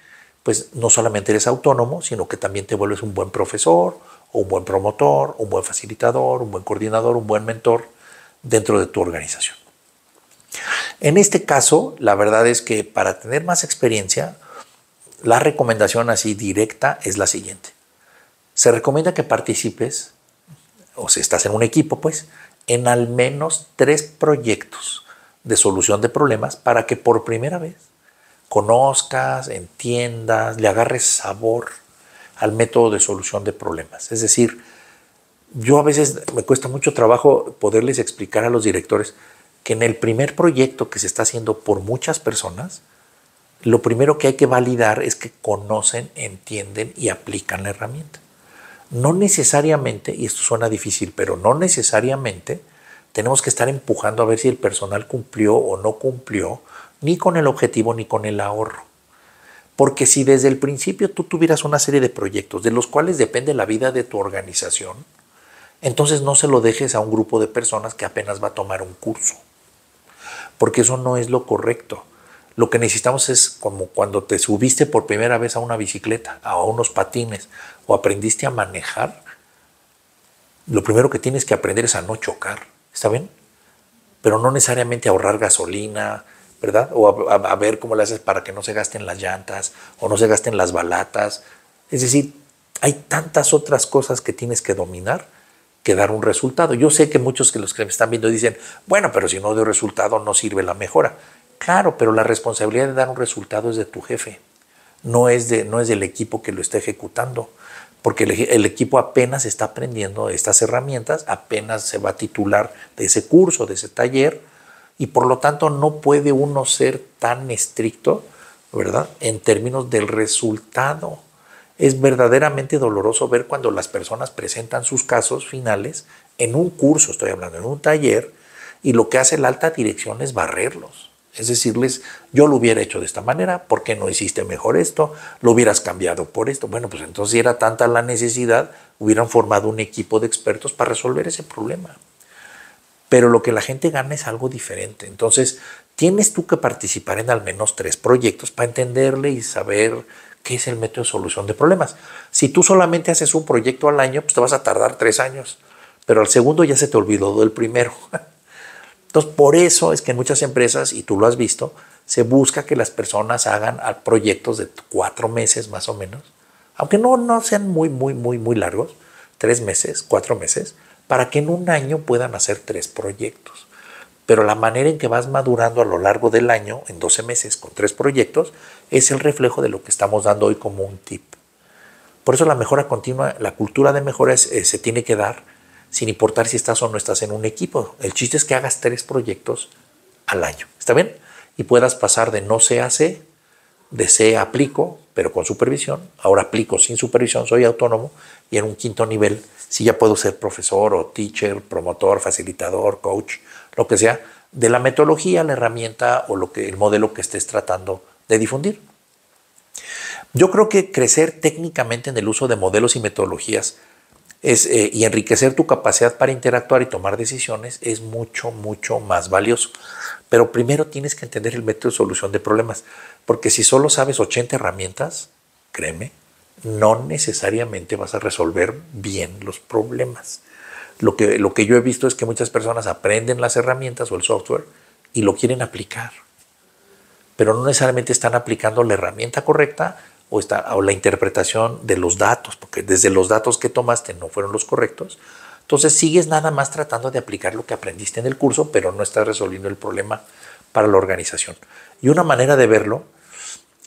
pues no solamente eres autónomo, sino que también te vuelves un buen profesor, un buen promotor, un buen facilitador, un buen coordinador, un buen mentor dentro de tu organización. En este caso, la verdad es que para tener más experiencia, la recomendación así directa es la siguiente. Se recomienda que participes, o si estás en un equipo, pues, en al menos tres proyectos de solución de problemas para que por primera vez conozcas, entiendas, le agarres sabor al método de solución de problemas. Es decir, yo a veces me cuesta mucho trabajo poderles explicar a los directores que en el primer proyecto que se está haciendo por muchas personas, lo primero que hay que validar es que conocen, entienden y aplican la herramienta. No necesariamente, y esto suena difícil, pero no necesariamente tenemos que estar empujando a ver si el personal cumplió o no cumplió, ni con el objetivo ni con el ahorro. Porque si desde el principio tú tuvieras una serie de proyectos de los cuales depende la vida de tu organización, entonces no se lo dejes a un grupo de personas que apenas va a tomar un curso. Porque eso no es lo correcto. Lo que necesitamos es como cuando te subiste por primera vez a una bicicleta, a unos patines o aprendiste a manejar, lo primero que tienes que aprender es a no chocar, ¿está bien? Pero no necesariamente ahorrar gasolina, ¿verdad? O a, ver cómo le haces para que no se gasten las llantas o no se gasten las balatas. Es decir, hay tantas otras cosas que tienes que dominar que dar un resultado. Yo sé que muchos que los que me están viendo dicen, bueno, pero si no doy resultado no sirve la mejora. Claro, pero la responsabilidad de dar un resultado es de tu jefe, no es, de, no es del equipo que lo está ejecutando, porque el, equipo apenas está aprendiendo estas herramientas, apenas se va a titular de ese curso, de ese taller, y por lo tanto no puede uno ser tan estricto, ¿verdad? En términos del resultado. Es verdaderamente doloroso ver cuando las personas presentan sus casos finales en un curso, estoy hablando, en un taller, y lo que hace la alta dirección es barrerlos. Es decirles, yo lo hubiera hecho de esta manera, ¿por qué no hiciste mejor esto? ¿Lo hubieras cambiado por esto? Bueno, pues entonces si era tanta la necesidad, hubieran formado un equipo de expertos para resolver ese problema. Pero lo que la gente gana es algo diferente. Entonces, tienes tú que participar en al menos tres proyectos para entenderle y saber qué es el método de solución de problemas. Si tú solamente haces un proyecto al año, pues te vas a tardar tres años, pero al segundo ya se te olvidó del primero. [LAUGHS] Entonces, por eso es que en muchas empresas, y tú lo has visto, se busca que las personas hagan proyectos de cuatro meses más o menos, aunque no, no sean muy, muy, muy, muy largos, tres meses, cuatro meses, para que en un año puedan hacer tres proyectos. Pero la manera en que vas madurando a lo largo del año, en 12 meses, con tres proyectos, es el reflejo de lo que estamos dando hoy como un tip. Por eso la mejora continua, la cultura de mejora eh, se tiene que dar sin importar si estás o no estás en un equipo. El chiste es que hagas tres proyectos al año. ¿Está bien? Y puedas pasar de no se hace, de se aplico, pero con supervisión. Ahora aplico sin supervisión, soy autónomo. Y en un quinto nivel, si ya puedo ser profesor o teacher, promotor, facilitador, coach, lo que sea, de la metodología, la herramienta o lo que, el modelo que estés tratando de difundir. Yo creo que crecer técnicamente en el uso de modelos y metodologías eh, y enriquecer tu capacidad para interactuar y tomar decisiones es mucho, mucho más valioso. Pero primero tienes que entender el método de solución de problemas, porque si solo sabes 80 herramientas, créeme, no necesariamente vas a resolver bien los problemas. lo que yo he visto es que muchas personas aprenden las herramientas o el software y lo quieren aplicar, pero no necesariamente están aplicando la herramienta correcta o, o la interpretación de los datos, porque desde los datos que tomaste no fueron los correctos, entonces sigues nada más tratando de aplicar lo que aprendiste en el curso, pero no estás resolviendo el problema para la organización. Y una manera de verlo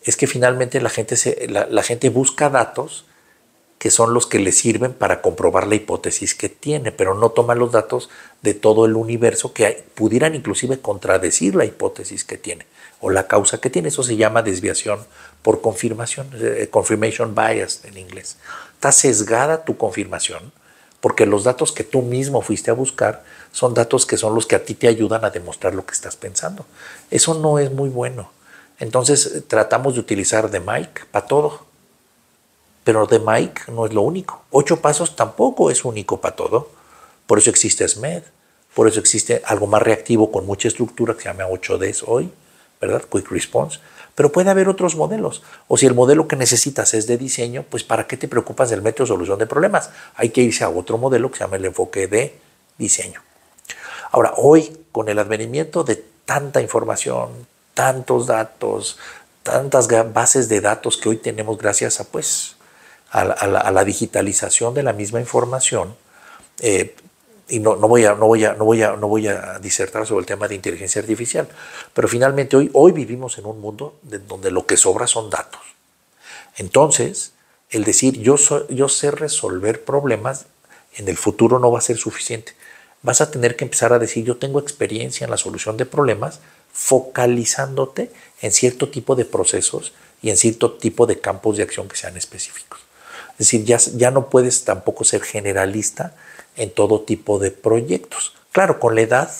es que finalmente la gente, la, gente busca datos que son los que le sirven para comprobar la hipótesis que tiene, pero no toma los datos de todo el universo que pudieran inclusive contradecir la hipótesis que tiene o la causa que tiene. Eso se llama desviación por confirmación, eh, eh, confirmation bias en inglés. Está sesgada tu confirmación porque los datos que tú mismo fuiste a buscar son datos que son los que a ti te ayudan a demostrar lo que estás pensando. Eso no es muy bueno. Entonces eh, tratamos de utilizar de Mike para todo. Pero de Mike no es lo único. Ocho pasos tampoco es único para todo. Por eso existe SMED. Por eso existe algo más reactivo con mucha estructura que se llama 8Ds hoy, ¿verdad? Quick Response pero puede haber otros modelos. O si el modelo que necesitas es de diseño, pues ¿para qué te preocupas del método de solución de problemas? Hay que irse a otro modelo que se llama el enfoque de diseño. Ahora, hoy, con el advenimiento de tanta información, tantos datos, tantas bases de datos que hoy tenemos gracias a, pues, a, la, digitalización de la misma información, eh, y no, voy a, no, voy a, no, voy a, no voy a disertar sobre el tema de inteligencia artificial, pero finalmente hoy, hoy vivimos en un mundo donde lo que sobra son datos. Entonces, el decir yo, yo sé resolver problemas en el futuro no va a ser suficiente. Vas a tener que empezar a decir yo tengo experiencia en la solución de problemas focalizándote en cierto tipo de procesos y en cierto tipo de campos de acción que sean específicos. Es decir, ya, ya no puedes tampoco ser generalista en todo tipo de proyectos. Claro, con la edad,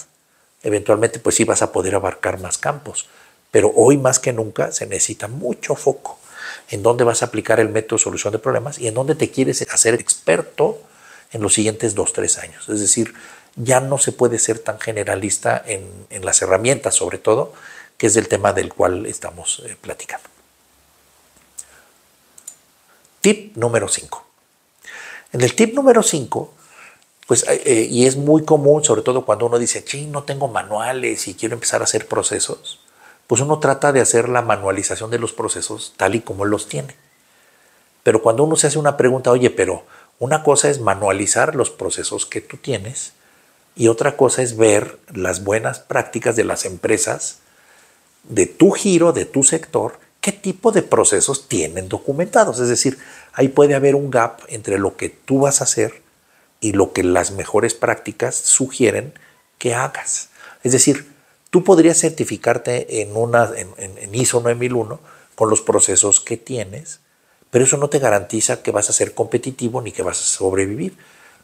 eventualmente pues sí vas a poder abarcar más campos, pero hoy más que nunca se necesita mucho foco en dónde vas a aplicar el método solución de problemas y en dónde te quieres hacer experto en los siguientes dos, tres años. Es decir, ya no se puede ser tan generalista en, las herramientas, sobre todo, que es el tema del cual estamos eh, platicando. Tip número 5. En el tip número 5 pues, eh, eh, y es muy común, sobre todo cuando uno dice, ching, no tengo manuales y quiero empezar a hacer procesos, pues uno trata de hacer la manualización de los procesos tal y como los tiene. Pero cuando uno se hace una pregunta, oye, pero una cosa es manualizar los procesos que tú tienes y otra cosa es ver las buenas prácticas de las empresas de tu giro, de tu sector, qué tipo de procesos tienen documentados. Es decir, ahí puede haber un gap entre lo que tú vas a hacer y lo que las mejores prácticas sugieren que hagas. Es decir, tú podrías certificarte en, una, en, ISO 9001 con los procesos que tienes, pero eso no te garantiza que vas a ser competitivo ni que vas a sobrevivir,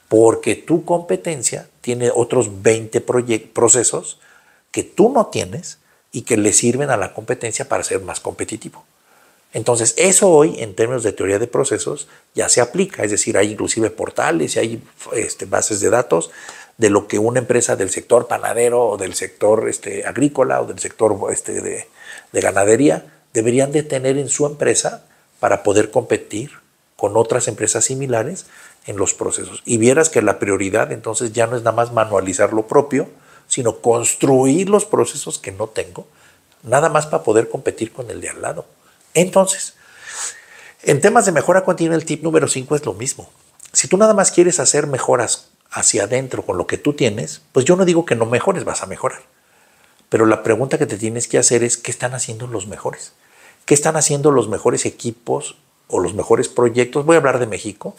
porque tu competencia tiene otros 20 procesos que tú no tienes y que le sirven a la competencia para ser más competitivo. Entonces, eso hoy, en términos de teoría de procesos, ya se aplica. Es decir, hay inclusive portales y hay este, bases de datos de lo que una empresa del sector panadero o del sector este, agrícola o del sector este, de, de ganadería deberían de tener en su empresa para poder competir con otras empresas similares en los procesos. Y vieras que la prioridad entonces ya no es nada más manualizar lo propio, sino construir los procesos que no tengo, nada más para poder competir con el de al lado. Entonces, en temas de mejora continua, el tip número 5 es lo mismo. Si tú nada más quieres hacer mejoras hacia adentro con lo que tú tienes, pues yo no digo que no mejores, vas a mejorar. Pero la pregunta que te tienes que hacer es, ¿qué están haciendo los mejores? ¿Qué están haciendo los mejores equipos o los mejores proyectos? Voy a hablar de México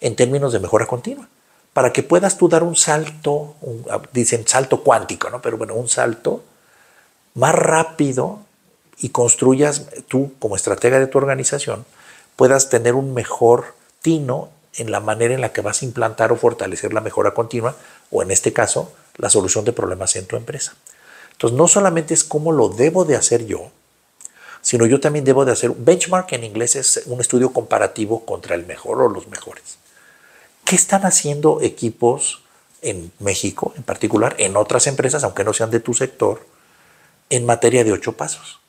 en términos de mejora continua. Para que puedas tú dar un salto, ah, dicen salto cuántico, ¿no? Pero bueno, un salto más rápido y construyas tú como estratega de tu organización, puedas tener un mejor tino en la manera en la que vas a implantar o fortalecer la mejora continua o en este caso la solución de problemas en tu empresa. Entonces no solamente es cómo lo debo de hacer yo, sino yo también debo de hacer un benchmark en inglés es un estudio comparativo contra el mejor o los mejores. ¿Qué están haciendo equipos en México en particular, en otras empresas, aunque no sean de tu sector, en materia de ocho pasos?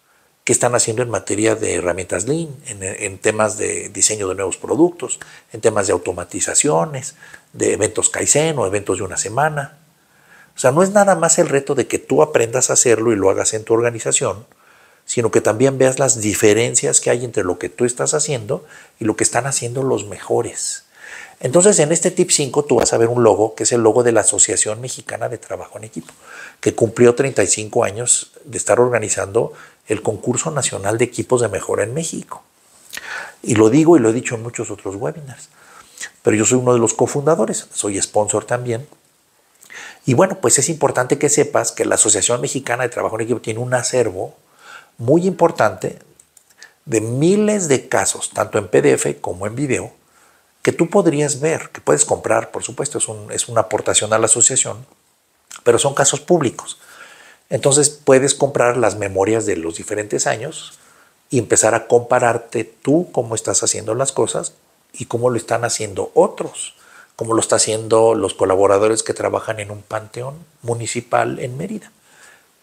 qué están haciendo en materia de herramientas Lean, en, temas de diseño de nuevos productos, en temas de automatizaciones, de eventos Kaizen o eventos de una semana. O sea, no es nada más el reto de que tú aprendas a hacerlo y lo hagas en tu organización, sino que también veas las diferencias que hay entre lo que tú estás haciendo y lo que están haciendo los mejores. Entonces, en este tip 5 tú vas a ver un logo, que es el logo de la Asociación Mexicana de Trabajo en Equipo, que cumplió 35 años de estar organizando el concurso nacional de equipos de mejora en México. Y lo digo y lo he dicho en muchos otros webinars. Pero yo soy uno de los cofundadores, soy sponsor también. Y bueno, pues es importante que sepas que la Asociación Mexicana de Trabajo en Equipo tiene un acervo muy importante de miles de casos, tanto en PDF como en video, que tú podrías ver, que puedes comprar, por supuesto, es, es una aportación a la asociación, pero son casos públicos. Entonces puedes comprar las memorias de los diferentes años y empezar a compararte tú cómo estás haciendo las cosas y cómo lo están haciendo otros, cómo lo están haciendo los colaboradores que trabajan en un panteón municipal en Mérida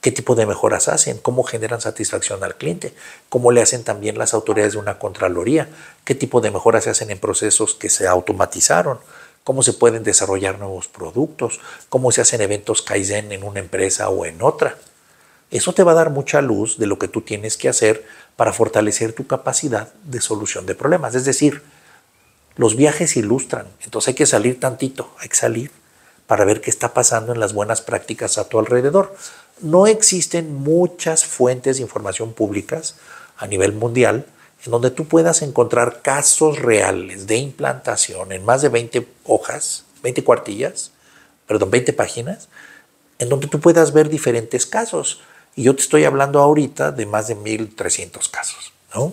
qué tipo de mejoras hacen, cómo generan satisfacción al cliente, cómo le hacen también las autoridades de una Contraloría, qué tipo de mejoras se hacen en procesos que se automatizaron, cómo se pueden desarrollar nuevos productos, cómo se hacen eventos Kaizen en una empresa o en otra. Eso te va a dar mucha luz de lo que tú tienes que hacer para fortalecer tu capacidad de solución de problemas. Es decir, los viajes ilustran, entonces hay que salir tantito, hay que salir para ver qué está pasando en las buenas prácticas a tu alrededor. No existen muchas fuentes de información públicas a nivel mundial en donde tú puedas encontrar casos reales de implantación en más de 20 hojas, 20 cuartillas, perdón, 20 páginas, en donde tú puedas ver diferentes casos. Y yo te estoy hablando ahorita de más de 1.300 casos. ¿no?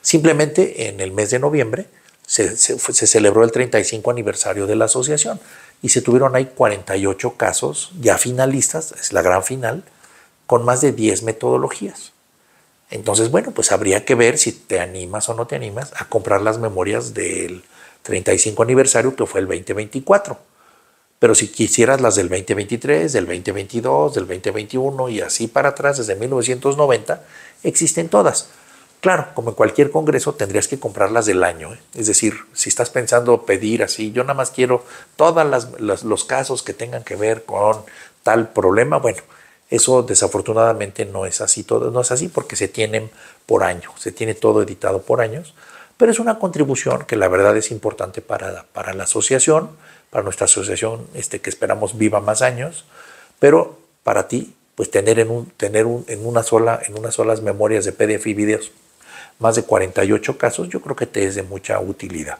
Simplemente en el mes de noviembre se, se, celebró el 35 aniversario de la asociación y se tuvieron ahí 48 casos ya finalistas, es la gran final, con más de 10 metodologías. Entonces, bueno, pues habría que ver si te animas o no te animas a comprar las memorias del 35 aniversario que fue el 2024. Pero si quisieras las del 2023, del 2022, del 2021 y así para atrás, desde 1990, existen todas. Claro, como en cualquier congreso, tendrías que comprarlas del año. ¿eh? Es decir, si estás pensando pedir así, yo nada más quiero todos los casos que tengan que ver con tal problema, bueno, eso desafortunadamente no es así, todo, no es así porque se tienen por año, se tiene todo editado por años, pero es una contribución que la verdad es importante para, para la asociación, para nuestra asociación este, que esperamos viva más años, pero para ti, pues tener en, un, tener en, una sola, en unas solas memorias de PDF y videos más de 48 casos, yo creo que te es de mucha utilidad.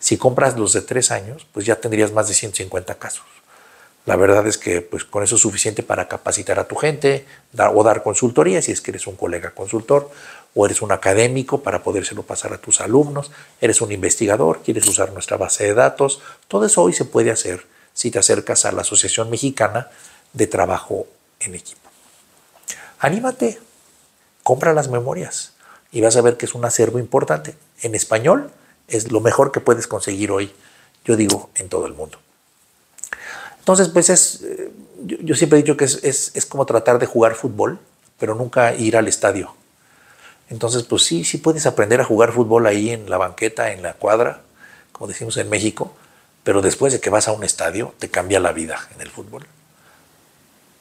Si compras los de tres años, pues ya tendrías más de 150 casos. La verdad es que pues, con eso es suficiente para capacitar a tu gente dar, o dar consultoría, si es que eres un colega consultor o eres un académico para podérselo pasar a tus alumnos, eres un investigador, quieres usar nuestra base de datos. Todo eso hoy se puede hacer si te acercas a la Asociación Mexicana de Trabajo en Equipo. Anímate, compra las memorias y vas a ver que es un acervo importante. En español es lo mejor que puedes conseguir hoy, yo digo, en todo el mundo. Entonces, pues es, eh, yo, siempre he dicho que es, es, como tratar de jugar fútbol, pero nunca ir al estadio. Entonces, pues sí, sí puedes aprender a jugar fútbol ahí en la banqueta, en la cuadra, como decimos en México, pero después de que vas a un estadio, te cambia la vida en el fútbol.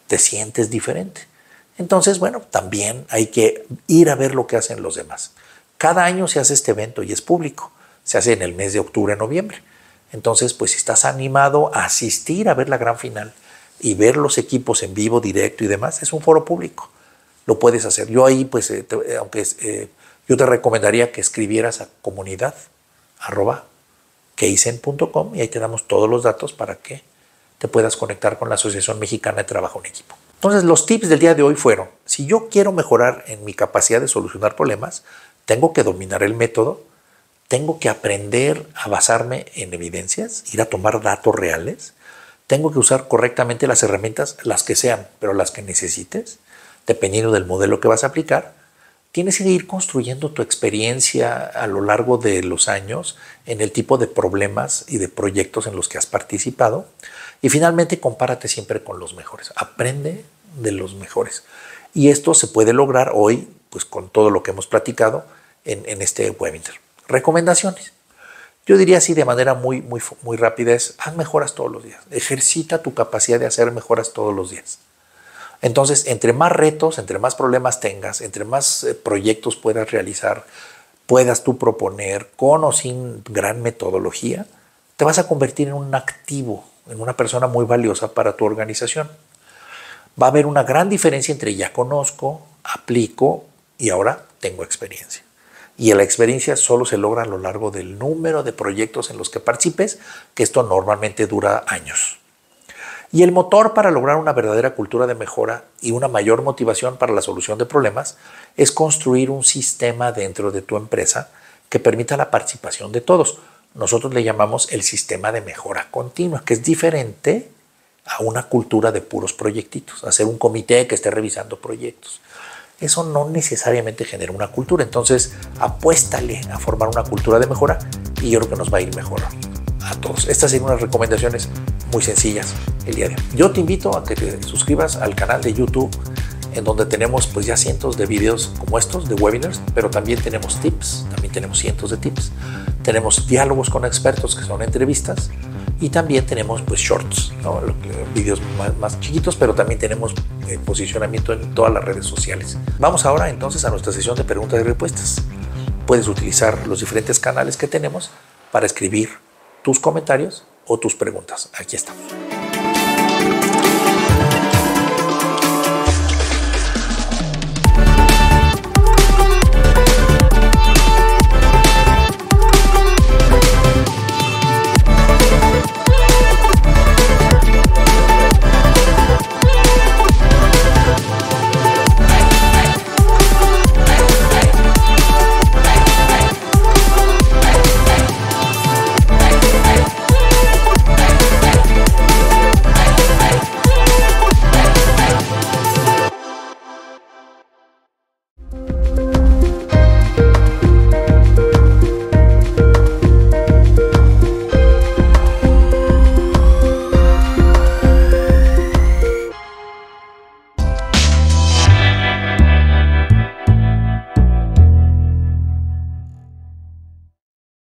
Te sientes diferente. Entonces, bueno, también hay que ir a ver lo que hacen los demás. Cada año se hace este evento y es público. Se hace en el mes de octubre, noviembre. Entonces, pues si estás animado a asistir a ver la gran final y ver los equipos en vivo, directo y demás, es un foro público. Lo puedes hacer. Yo ahí, pues, eh, eh, aunque eh, yo te recomendaría que escribieras a comunidad y ahí te damos todos los datos para que te puedas conectar con la Asociación Mexicana de Trabajo en Equipo. Entonces, los tips del día de hoy fueron, si yo quiero mejorar en mi capacidad de solucionar problemas, tengo que dominar el método tengo que aprender a basarme en evidencias, ir a tomar datos reales, tengo que usar correctamente las herramientas, las que sean, pero las que necesites, dependiendo del modelo que vas a aplicar. Tienes que ir construyendo tu experiencia a lo largo de los años en el tipo de problemas y de proyectos en los que has participado. Y finalmente, compárate siempre con los mejores. Aprende de los mejores. Y esto se puede lograr hoy, pues con todo lo que hemos platicado en, en este webinar. Recomendaciones. Yo diría así de manera muy, muy, muy rápida es, haz mejoras todos los días, ejercita tu capacidad de hacer mejoras todos los días. Entonces, entre más retos, entre más problemas tengas, entre más eh, proyectos puedas realizar, puedas tú proponer con o sin gran metodología, te vas a convertir en un activo, en una persona muy valiosa para tu organización. Va a haber una gran diferencia entre ya conozco, aplico y ahora tengo experiencia. Y la experiencia solo se logra a lo largo del número de proyectos en los que participes, que esto normalmente dura años. Y el motor para lograr una verdadera cultura de mejora y una mayor motivación para la solución de problemas es construir un sistema dentro de tu empresa que permita la participación de todos. Nosotros le llamamos el sistema de mejora continua, que es diferente a una cultura de puros proyectitos, hacer un comité que esté revisando proyectos eso no necesariamente genera una cultura. Entonces, apuéstale a formar una cultura de mejora y yo creo que nos va a ir mejor a todos. Estas son unas recomendaciones muy sencillas el día de hoy. Yo te invito a que te suscribas al canal de YouTube en donde tenemos pues ya cientos de videos como estos, de webinars, pero también tenemos tips, también tenemos cientos de tips. Tenemos diálogos con expertos que son entrevistas y también tenemos pues shorts, videos más, chiquitos, pero también tenemos eh, posicionamiento en todas las redes sociales. Vamos ahora entonces a nuestra sesión de preguntas y respuestas. Puedes utilizar los diferentes canales que tenemos para escribir tus comentarios o tus preguntas. Aquí estamos.